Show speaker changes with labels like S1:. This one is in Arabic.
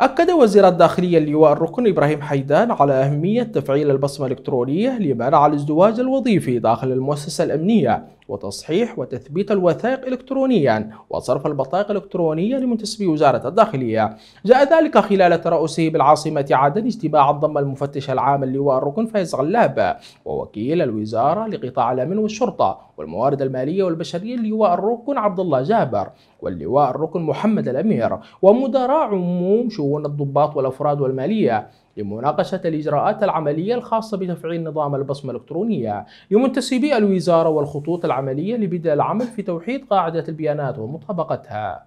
S1: أكد وزير الداخلية اللواء الركن إبراهيم حيدان على أهمية تفعيل البصمة الإلكترونية لمنع الازدواج الوظيفي داخل المؤسسة الأمنية وتصحيح وتثبيت الوثائق إلكترونيا وصرف البطائق الإلكترونية لمنتسبي وزارة الداخلية جاء ذلك خلال ترأسه بالعاصمة عدن اجتماع ضم المفتش العام اللواء الركن فايز غلاب ووكيل الوزارة لقطاع الأمن والشرطة والموارد المالية والبشرية اللواء الركن عبد الله جابر واللواء الركن محمد الأمير ومدراء عموم شؤون الضباط والأفراد والمالية لمناقشة الإجراءات العملية الخاصة بتفعيل نظام البصمة الإلكترونية لمنتسبي الوزارة والخطوط العملية لبدء العمل في توحيد قاعدة البيانات ومطابقتها.